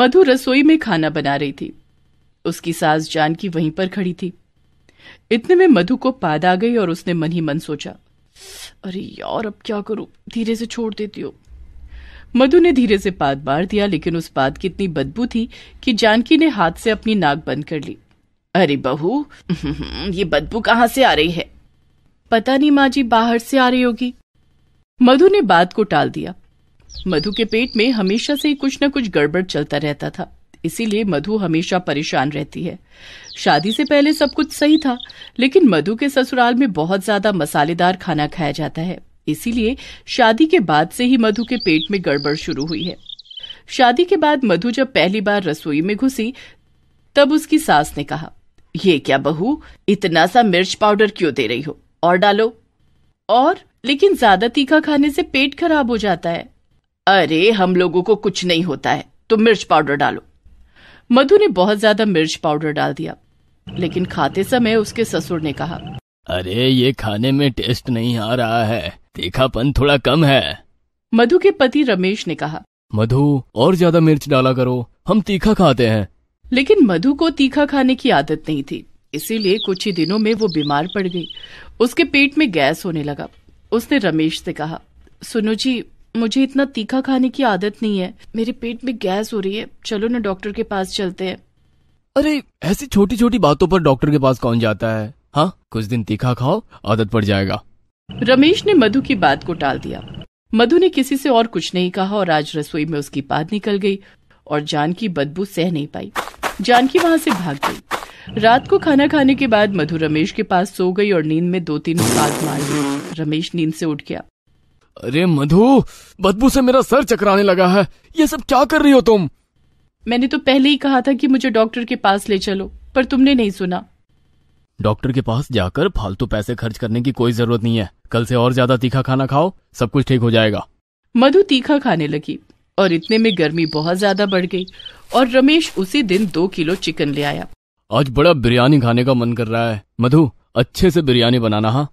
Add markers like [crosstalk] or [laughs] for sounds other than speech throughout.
मधु रसोई में खाना बना रही थी उसकी सास जानकी वहीं पर खड़ी थी इतने में मधु को पाद आ गई और उसने मन ही मन सोचा अरे यार अब क्या करूं धीरे से छोड़ देती हो मधु ने धीरे से पाद मार दिया लेकिन उस पाद की इतनी बदबू थी कि जानकी ने हाथ से अपनी नाक बंद कर ली अरे बहू [laughs] ये बदबू कहां से आ रही है पता नहीं माँ जी बाहर से आ रही होगी मधु ने बात को टाल दिया मधु के पेट में हमेशा से कुछ न कुछ गड़बड़ चलता रहता था इसीलिए मधु हमेशा परेशान रहती है शादी से पहले सब कुछ सही था लेकिन मधु के ससुराल में बहुत ज्यादा मसालेदार खाना खाया जाता है इसीलिए शादी के बाद से ही मधु के पेट में गड़बड़ शुरू हुई है शादी के बाद मधु जब पहली बार रसोई में घुसी तब उसकी सास ने कहा ये क्या बहू इतना सा मिर्च पाउडर क्यों दे रही हो और डालो और लेकिन ज्यादा तीखा खाने से पेट खराब हो जाता है अरे हम लोगों को कुछ नहीं होता है तो मिर्च पाउडर डालो मधु ने बहुत ज्यादा मिर्च पाउडर डाल दिया लेकिन खाते समय उसके ससुर ने कहा अरे ये खाने में टेस्ट नहीं आ रहा है तीखापन थोड़ा कम है मधु के पति रमेश ने कहा मधु और ज्यादा मिर्च डाला करो हम तीखा खाते हैं लेकिन मधु को तीखा खाने की आदत नहीं थी इसीलिए कुछ ही दिनों में वो बीमार पड़ गई उसके पेट में गैस होने लगा उसने रमेश से कहा सुनो जी मुझे इतना तीखा खाने की आदत नहीं है मेरे पेट में गैस हो रही है चलो ना डॉक्टर के पास चलते हैं अरे ऐसी छोटी छोटी बातों पर डॉक्टर के पास कौन जाता है हाँ कुछ दिन तीखा खाओ आदत पड़ जाएगा रमेश ने मधु की बात को टाल दिया मधु ने किसी से और कुछ नहीं कहा और आज रसोई में उसकी बात निकल गई और जान की बदबू सह नहीं पाई जानकी वहाँ से भाग गई रात को खाना खाने के बाद मधु रमेश के पास सो गई और नींद में दो तीन बात मार रमेश नींद से उठ गया अरे मधु बदबू से मेरा सर चकराने लगा है ये सब क्या कर रही हो तुम मैंने तो पहले ही कहा था कि मुझे डॉक्टर के पास ले चलो पर तुमने नहीं सुना डॉक्टर के पास जाकर फालतू पैसे खर्च करने की कोई जरूरत नहीं है कल से और ज्यादा तीखा खाना खाओ सब कुछ ठीक हो जाएगा मधु तीखा खाने लगी और इतने में गर्मी बहुत ज्यादा बढ़ गई और रमेश उसी दिन दो किलो चिकन ले आया आज बड़ा बिरयानी खाने का मन कर रहा है मधु अच्छे से बिरयानी बनाना हा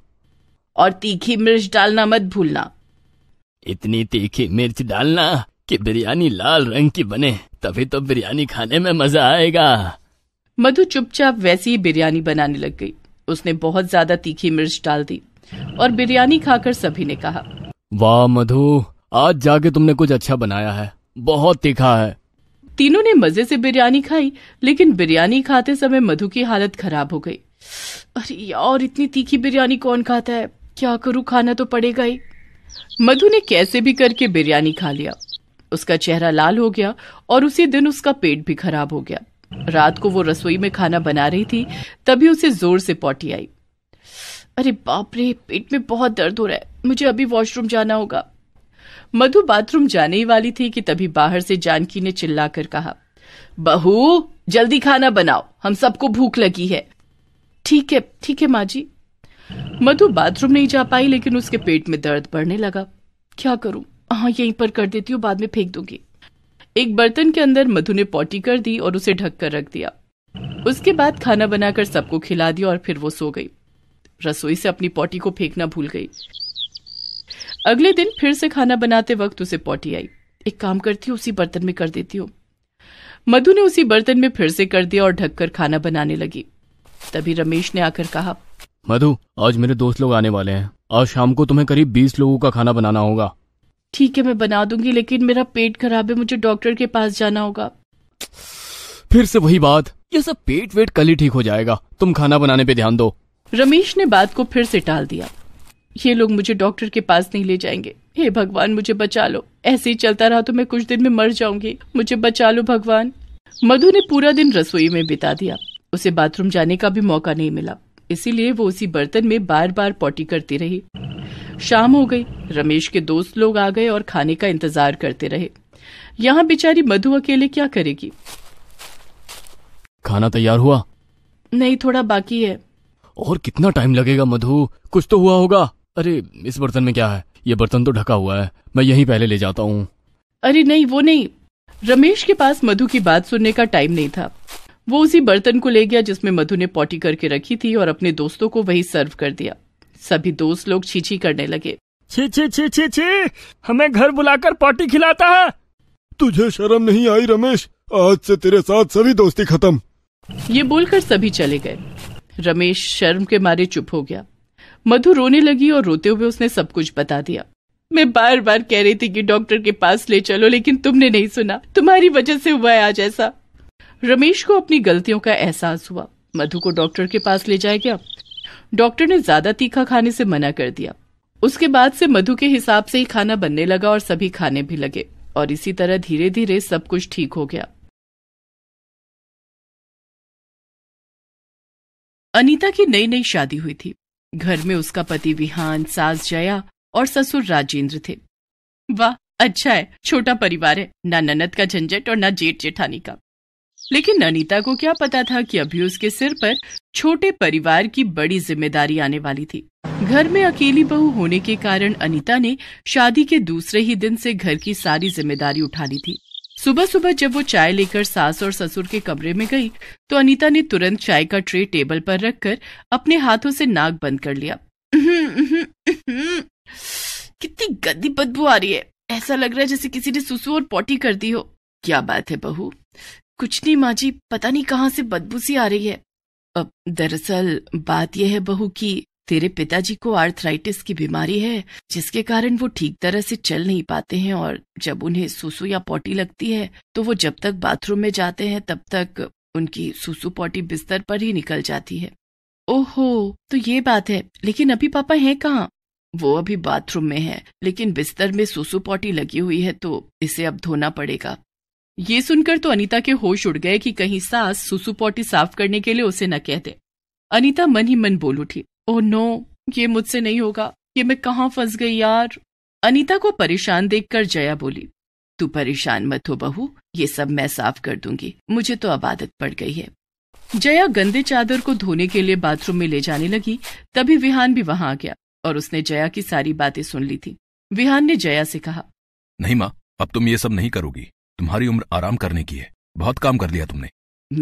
और तीखी मिर्च डालना मत भूलना इतनी तीखी मिर्च डालना कि बिरयानी लाल रंग की बने तभी तो बिरयानी खाने में मजा आएगा मधु चुपचाप वैसी ही बिरयानी बनाने लग गई उसने बहुत ज्यादा तीखी मिर्च डाल दी और बिरयानी खाकर सभी ने कहा वाह मधु आज जाके तुमने कुछ अच्छा बनाया है बहुत तीखा है तीनों ने मजे से बिरयानी खाई लेकिन बिरयानी खाते समय मधु की हालत खराब हो गई अरे यार इतनी तीखी बिरयानी कौन खाता है क्या करूँ खाना तो पड़ेगा ही मधु ने कैसे भी करके बिरयानी खा लिया उसका चेहरा लाल हो गया और उसी दिन उसका पेट भी खराब हो गया रात को वो रसोई में खाना बना रही थी तभी उसे जोर से पोटी आई अरे बाप रे पेट में बहुत दर्द हो रहा है मुझे अभी वॉशरूम जाना होगा मधु बाथरूम जाने ही वाली थी कि तभी बाहर से जानकी ने चिल्लाकर कहा बहू जल्दी खाना बनाओ हम सबको भूख लगी है ठीक है ठीक है माँ जी मधु बाथरूम नहीं जा पाई लेकिन उसके पेट में दर्द बढ़ने लगा क्या करूं हाँ यहीं पर कर देती हूँ बाद में फेंक दूंगी एक बर्तन के अंदर मधु ने पॉटी कर दी और उसे कर रख दिया उसके बाद खाना बनाकर सबको खिला दिया और फिर वो सो गई रसोई से अपनी पॉटी को फेंकना भूल गई अगले दिन फिर से खाना बनाते वक्त उसे पॉटी आई एक काम करती हूँ उसी बर्तन में कर देती हूँ मधु ने उसी बर्तन में फिर से कर दिया और ढककर खाना बनाने लगी तभी रमेश ने आकर कहा मधु आज मेरे दोस्त लोग आने वाले हैं आज शाम को तुम्हें करीब बीस लोगों का खाना बनाना होगा ठीक है मैं बना दूंगी लेकिन मेरा पेट खराब है मुझे डॉक्टर के पास जाना होगा फिर से वही बात ये सब पेट वेट कल ही ठीक हो जाएगा तुम खाना बनाने पे ध्यान दो रमेश ने बात को फिर से टाल दिया ये लोग मुझे डॉक्टर के पास नहीं ले जाएंगे हे भगवान मुझे बचा लो ऐसे ही चलता रहा तो मैं कुछ दिन में मर जाऊंगी मुझे बचा लो भगवान मधु ने पूरा दिन रसोई में बिता दिया उसे बाथरूम जाने का भी मौका नहीं मिला इसीलिए वो उसी बर्तन में बार बार पॉटी करती रही शाम हो गई रमेश के दोस्त लोग आ गए और खाने का इंतजार करते रहे यहाँ बेचारी मधु अकेले क्या करेगी खाना तैयार हुआ नहीं थोड़ा बाकी है और कितना टाइम लगेगा मधु कुछ तो हुआ होगा अरे इस बर्तन में क्या है ये बर्तन तो ढका हुआ है मैं यही पहले ले जाता हूँ अरे नहीं वो नहीं रमेश के पास मधु की बात सुनने का टाइम नहीं था वो उसी बर्तन को ले गया जिसमें मधु ने पॉटी करके रखी थी और अपने दोस्तों को वही सर्व कर दिया सभी दोस्त लोग छीछी करने लगे छी छी छी छी छी हमें घर बुलाकर पॉटी खिलाता है तुझे शर्म नहीं आई रमेश आज से तेरे साथ सभी दोस्ती खत्म ये बोलकर सभी चले गए रमेश शर्म के मारे चुप हो गया मधु रोने लगी और रोते हुए उसने सब कुछ बता दिया मैं बार बार कह रही थी कि डॉक्टर के पास ले चलो लेकिन तुमने नहीं सुना तुम्हारी वजह से हुआ है आज ऐसा रमेश को अपनी गलतियों का एहसास हुआ मधु को डॉक्टर के पास ले जाया गया डॉक्टर ने ज्यादा तीखा खाने से मना कर दिया उसके बाद से मधु के हिसाब से ही खाना बनने लगा और सभी खाने भी लगे और इसी तरह धीरे धीरे सब कुछ ठीक हो गया अनीता की नई नई शादी हुई थी घर में उसका पति विहान सास जया और ससुर राजेंद्र थे वाह अच्छा है छोटा परिवार है ना ननद का झंझट और ना जेठ जेठानी का लेकिन अनीता को क्या पता था कि अभी उसके सिर पर छोटे परिवार की बड़ी जिम्मेदारी आने वाली थी घर में अकेली बहू होने के कारण अनीता ने शादी के दूसरे ही दिन से घर की सारी जिम्मेदारी उठा ली थी सुबह सुबह जब वो चाय लेकर सास और ससुर के कमरे में गई तो अनीता ने तुरंत चाय का ट्रे टेबल पर रखकर अपने हाथों से नाक बंद कर लिया कितनी गंदी बदबू आ रही है ऐसा लग रहा है जैसे किसी ने सुसु और पॉटी कर दी हो क्या बात है बहू कुछ नहीं माँ जी पता नहीं कहाँ से बदबू सी आ रही है अब दरअसल बात यह है बहू की तेरे पिताजी को आर्थराइटिस की बीमारी है जिसके कारण वो ठीक तरह से चल नहीं पाते हैं और जब उन्हें सुसु या पोटी लगती है तो वो जब तक बाथरूम में जाते हैं तब तक उनकी सुसु पोटी बिस्तर पर ही निकल जाती है ओहो तो ये बात है लेकिन अभी पापा हैं कहाँ वो अभी बाथरूम में है लेकिन बिस्तर में सुसु पोटी लगी हुई है तो इसे अब धोना पड़ेगा ये सुनकर तो अनीता के होश उड़ गए कि कहीं सास सुसुपोटी साफ करने के लिए उसे न कह दे अनीता मन ही मन बोल उठी ओ नो ये मुझसे नहीं होगा ये मैं कहाँ फंस गई यार अनीता को परेशान देखकर जया बोली तू परेशान मत हो बहू ये सब मैं साफ कर दूंगी मुझे तो अब आदत पड़ गई है जया गंदे चादर को धोने के लिए बाथरूम में ले जाने लगी तभी विहान भी वहां आ गया और उसने जया की सारी बातें सुन ली थी विहान ने जया से कहा नहीं माँ अब तुम ये सब नहीं करोगी तुम्हारी उम्र आराम करने की है बहुत काम कर लिया तुमने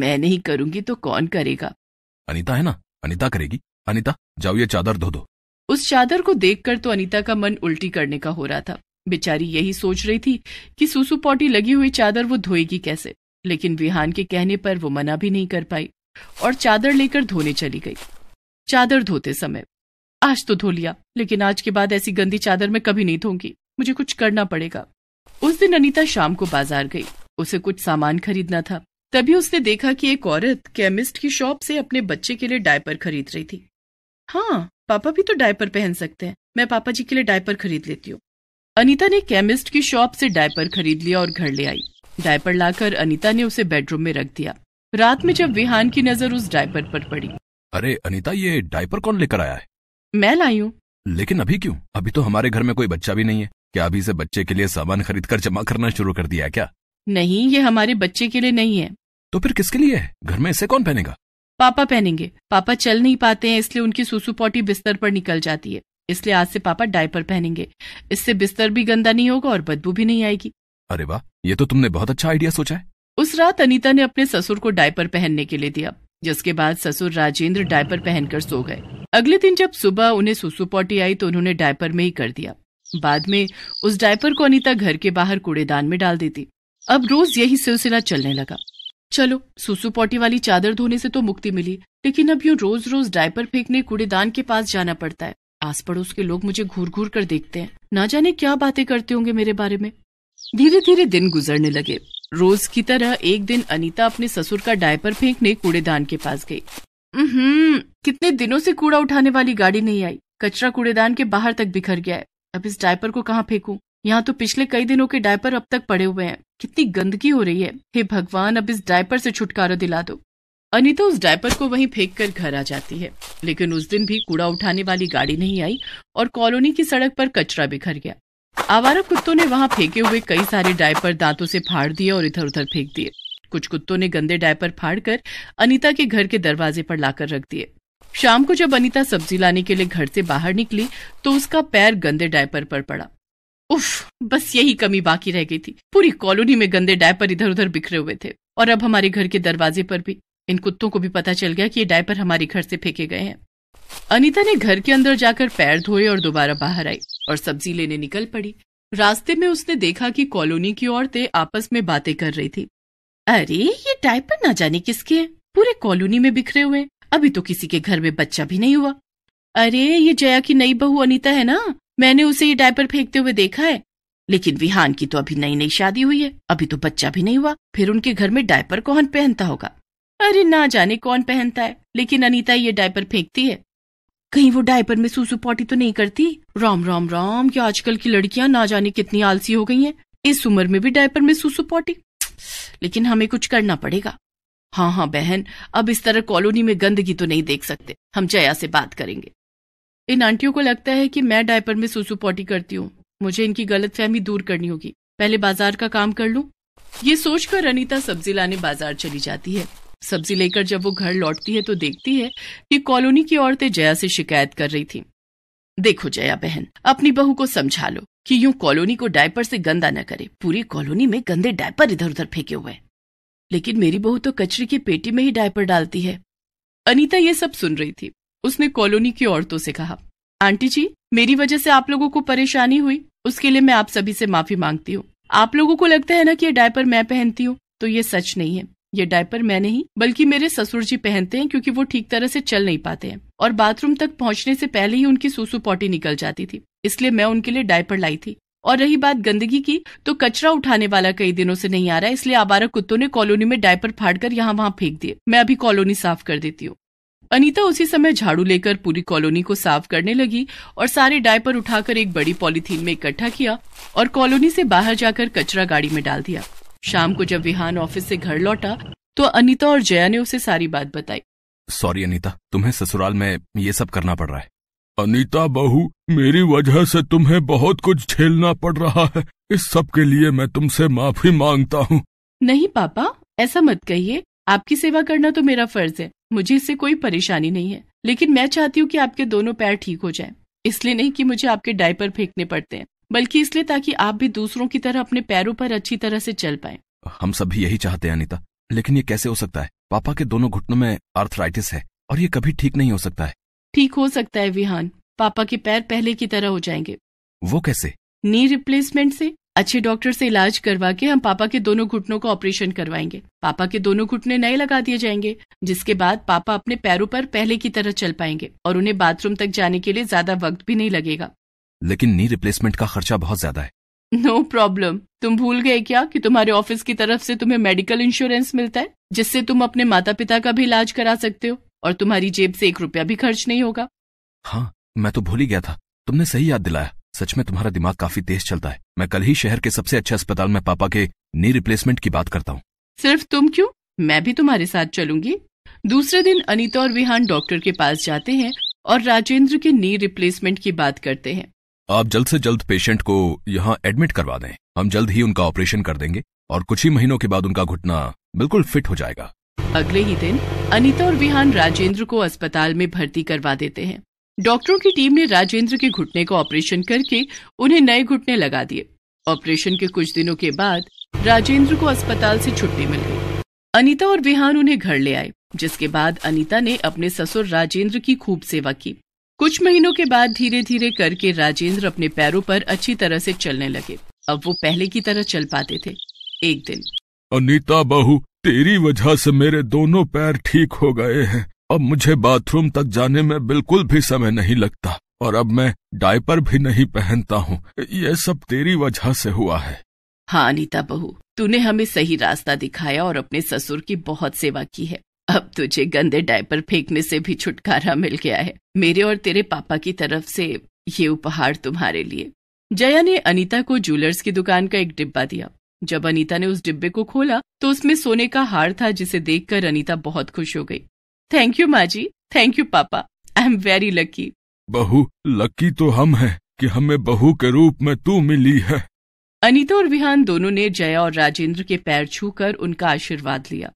मैं नहीं करूंगी तो कौन करेगा अनिता है ना अनिता करेगी अनिता जाओ ये चादर धो दो उस चादर को देखकर तो अनिता का मन उल्टी करने का हो रहा था बेचारी यही सोच रही थी कि सूसू पॉटी लगी हुई चादर वो धोएगी कैसे लेकिन विहान के कहने पर वो मना भी नहीं कर पाई और चादर लेकर धोने चली गई चादर धोते समय आज तो धो लिया लेकिन आज के बाद ऐसी गंदी चादर में कभी नहीं धोंगी मुझे कुछ करना पड़ेगा उस दिन अनीता शाम को बाजार गई उसे कुछ सामान खरीदना था तभी उसने देखा कि एक औरत केमिस्ट की शॉप से अपने बच्चे के लिए डायपर खरीद रही थी हाँ पापा भी तो डायपर पहन सकते हैं मैं पापा जी के लिए डायपर खरीद लेती हूँ अनीता ने केमिस्ट की शॉप से डायपर खरीद लिया और घर ले आई डायपर लाकर अनीता ने उसे बेडरूम में रख दिया रात में जब विहान की नजर उस डायपर पर पड़ी अरे अनीता ये डायपर कौन लेकर आया है मैं लाई हूँ लेकिन अभी क्यों अभी तो हमारे घर में कोई बच्चा भी नहीं है क्या अभी से बच्चे के लिए सामान खरीद कर जमा करना शुरू कर दिया क्या नहीं ये हमारे बच्चे के लिए नहीं है तो फिर किसके लिए है घर में इसे कौन पहनेगा पापा पहनेंगे पापा चल नहीं पाते हैं इसलिए उनकी सुसु बिस्तर पर निकल जाती है इसलिए आज से पापा डायपर पहनेंगे इससे बिस्तर भी गंदा नहीं होगा और बदबू भी नहीं आएगी अरे वाह ये तो तुमने बहुत अच्छा आइडिया सोचा है उस रात अनीता ने अपने ससुर को डायपर पहनने के लिए दिया जिसके बाद ससुर राजेंद्र डायपर पहनकर सो गए अगले दिन जब सुबह उन्हें सुसु आई तो उन्होंने डायपर में ही कर दिया बाद में उस डायपर को अनिता घर के बाहर कूड़ेदान में डाल देती अब रोज यही सिलसिला चलने लगा चलो सुसु पॉटी वाली चादर धोने से तो मुक्ति मिली लेकिन अब यूँ रोज रोज डायपर फेंकने कूड़ेदान के पास जाना पड़ता है आस पड़ोस के लोग मुझे घूर घूर कर देखते हैं ना जाने क्या बातें करते होंगे मेरे बारे में धीरे धीरे दिन गुजरने लगे रोज की तरह एक दिन अनीता अपने ससुर का डायपर फेंकने कूड़ेदान के पास गई हम्म कितने दिनों से कूड़ा उठाने वाली गाड़ी नहीं आई कचरा कूड़ेदान के बाहर तक बिखर गया है अब इस डायपर को कहाँ फेंकू यहाँ तो पिछले कई दिनों के डायपर अब तक पड़े हुए हैं कितनी गंदगी हो रही है हे भगवान अब इस डायपर से छुटकारा दिला दो अनिता उस डायपर को वहीं फेंक कर घर आ जाती है लेकिन उस दिन भी कूड़ा उठाने वाली गाड़ी नहीं आई और कॉलोनी की सड़क पर कचरा बिखर गया आवारा कुत्तों ने वहां फेंके हुए कई सारे डायपर दांतों से फाड़ दिए और इधर उधर फेंक दिए कुछ कुत्तों ने गंदे डायपर फाड़ कर अनिता के घर के दरवाजे पर लाकर रख दिए शाम को जब अनीता सब्जी लाने के लिए घर से बाहर निकली तो उसका पैर गंदे डायपर पर पड़ा उफ बस यही कमी बाकी रह गई थी पूरी कॉलोनी में गंदे डायपर इधर उधर बिखरे हुए थे और अब हमारे घर के दरवाजे पर भी इन कुत्तों को भी पता चल गया कि ये डायपर हमारे घर से फेंके गए हैं अनीता ने घर के अंदर जाकर पैर धोए और दोबारा बाहर आई और सब्जी लेने निकल पड़ी रास्ते में उसने देखा कि कॉलोनी की औरतें आपस में बातें कर रही थी अरे ये डायपर ना जाने किसके पूरे कॉलोनी में बिखरे हुए अभी तो किसी के घर में बच्चा भी नहीं हुआ अरे ये जया की नई बहू अनीता है ना मैंने उसे ये डायपर फेंकते हुए देखा है लेकिन विहान की तो अभी नई नई शादी हुई है अभी तो बच्चा भी नहीं हुआ फिर उनके घर में डायपर कौन पहनता होगा अरे ना जाने कौन पहनता है लेकिन अनीता ये डायपर फेंकती है कहीं वो डायपर में सूसू पॉटी तो नहीं करती राम राम राम क्या आजकल की लड़कियां ना जाने कितनी आलसी हो गई हैं इस उम्र में भी डायपर में सूसू पॉटी लेकिन हमें कुछ करना पड़ेगा हाँ हाँ बहन अब इस तरह कॉलोनी में गंदगी तो नहीं देख सकते हम जया से बात करेंगे इन आंटियों को लगता है कि मैं डायपर में सुसु पॉटी करती हूँ मुझे इनकी गलतफहमी दूर करनी होगी पहले बाजार का काम कर लूँ ये सोचकर अनिता सब्जी लाने बाजार चली जाती है सब्जी लेकर जब वो घर लौटती है तो देखती है कि कॉलोनी की औरतें जया से शिकायत कर रही थी देखो जया बहन अपनी बहू को समझा लो कि यूं कॉलोनी को डायपर से गंदा न करे पूरी कॉलोनी में गंदे डायपर इधर उधर फेंके हुए हैं लेकिन मेरी बहू तो कचरे की पेटी में ही डायपर डालती है अनीता ये सब सुन रही थी उसने कॉलोनी की औरतों से कहा आंटी जी मेरी वजह से आप लोगों को परेशानी हुई उसके लिए मैं आप सभी से माफी मांगती हूँ आप लोगों को लगता है ना कि ये डायपर मैं पहनती हूँ तो ये सच नहीं है ये डायपर मैं नहीं बल्कि मेरे ससुर जी पहनते हैं क्योंकि वो ठीक तरह से चल नहीं पाते हैं और बाथरूम तक पहुँचने से पहले ही उनकी सूसू पॉटी निकल जाती थी इसलिए मैं उनके लिए डायपर लाई थी और रही बात गंदगी की तो कचरा उठाने वाला कई दिनों से नहीं आ रहा इसलिए आवारा कुत्तों ने कॉलोनी में डायपर फाड़कर यहाँ वहाँ फेंक दिए मैं अभी कॉलोनी साफ कर देती हूँ अनीता उसी समय झाड़ू लेकर पूरी कॉलोनी को साफ करने लगी और सारे डायपर उठाकर एक बड़ी पॉलीथीन में इकट्ठा किया और कॉलोनी से बाहर जाकर कचरा गाड़ी में डाल दिया शाम को जब विहान ऑफिस से घर लौटा तो अनीता और जया ने उसे सारी बात बताई सॉरी अनीता तुम्हें ससुराल में ये सब करना पड़ रहा है अनीता बहू मेरी वजह से तुम्हें बहुत कुछ झेलना पड़ रहा है इस सब के लिए मैं तुमसे माफी मांगता हूँ नहीं पापा ऐसा मत कहिए आपकी सेवा करना तो मेरा फर्ज है मुझे इससे कोई परेशानी नहीं है लेकिन मैं चाहती हूँ कि आपके दोनों पैर ठीक हो जाएं। इसलिए नहीं कि मुझे आपके डायपर फेंकने पड़ते हैं बल्कि इसलिए ताकि आप भी दूसरों की तरह अपने पैरों पर अच्छी तरह से चल पाए हम सब भी यही चाहते हैं अनिता लेकिन ये कैसे हो सकता है पापा के दोनों घुटनों में आर्थराइटिस है और ये कभी ठीक नहीं हो सकता है ठीक हो सकता है विहान पापा के पैर पहले की तरह हो जाएंगे वो कैसे नी रिप्लेसमेंट से अच्छे डॉक्टर से इलाज करवा के हम पापा के दोनों घुटनों का ऑपरेशन करवाएंगे पापा के दोनों घुटने नए लगा दिए जाएंगे जिसके बाद पापा अपने पैरों पर पहले की तरह चल पाएंगे और उन्हें बाथरूम तक जाने के लिए ज्यादा वक्त भी नहीं लगेगा लेकिन नी रिप्लेसमेंट का खर्चा बहुत ज्यादा है नो no प्रॉब्लम तुम भूल गए क्या कि तुम्हारे ऑफिस की तरफ से तुम्हें मेडिकल इंश्योरेंस मिलता है जिससे तुम अपने माता पिता का भी इलाज करा सकते हो और तुम्हारी जेब से एक रुपया भी खर्च नहीं होगा हाँ मैं तो भूल ही गया था तुमने सही याद दिलाया सच में तुम्हारा दिमाग काफी तेज चलता है मैं कल ही शहर के सबसे अच्छे अस्पताल में पापा के नी रिप्लेसमेंट की बात करता हूँ सिर्फ तुम क्यों मैं भी तुम्हारे साथ चलूंगी दूसरे दिन अनिता और विहान डॉक्टर के पास जाते हैं और राजेंद्र के नी रिप्लेसमेंट की बात करते हैं आप जल्द से जल्द पेशेंट को यहाँ एडमिट करवा दें हम जल्द ही उनका ऑपरेशन कर देंगे और कुछ ही महीनों के बाद उनका घुटना बिल्कुल फिट हो जाएगा अगले ही दिन अनिता और विहान राजेंद्र को अस्पताल में भर्ती करवा देते हैं डॉक्टरों की टीम ने राजेंद्र के घुटने को ऑपरेशन करके उन्हें नए घुटने लगा दिए ऑपरेशन के कुछ दिनों के बाद राजेंद्र को अस्पताल से छुट्टी मिल गई अनिता और विहान उन्हें घर ले आए जिसके बाद अनिता ने अपने ससुर राजेंद्र की खूब सेवा की कुछ महीनों के बाद धीरे धीरे करके राजेंद्र अपने पैरों पर अच्छी तरह से चलने लगे अब वो पहले की तरह चल पाते थे एक दिन अनिता बहू तेरी वजह से मेरे दोनों पैर ठीक हो गए हैं अब मुझे बाथरूम तक जाने में बिल्कुल भी समय नहीं लगता और अब मैं डायपर भी नहीं पहनता हूँ यह सब तेरी वजह से हुआ है हाँ अनिता बहू तूने हमें सही रास्ता दिखाया और अपने ससुर की बहुत सेवा की है अब तुझे गंदे डायपर फेंकने से भी छुटकारा मिल गया है मेरे और तेरे पापा की तरफ से ये उपहार तुम्हारे लिए जया ने अनीता को ज्वेलर्स की दुकान का एक डिब्बा दिया जब अनीता ने उस डिब्बे को खोला तो उसमें सोने का हार था जिसे देखकर अनीता बहुत खुश हो गई थैंक यू माँ जी थैंक यू पापा आई एम वेरी लकी बहू लकी तो हम हैं कि हमें बहू के रूप में तू मिली है अनीता और विहान दोनों ने जया और राजेंद्र के पैर छूकर उनका आशीर्वाद लिया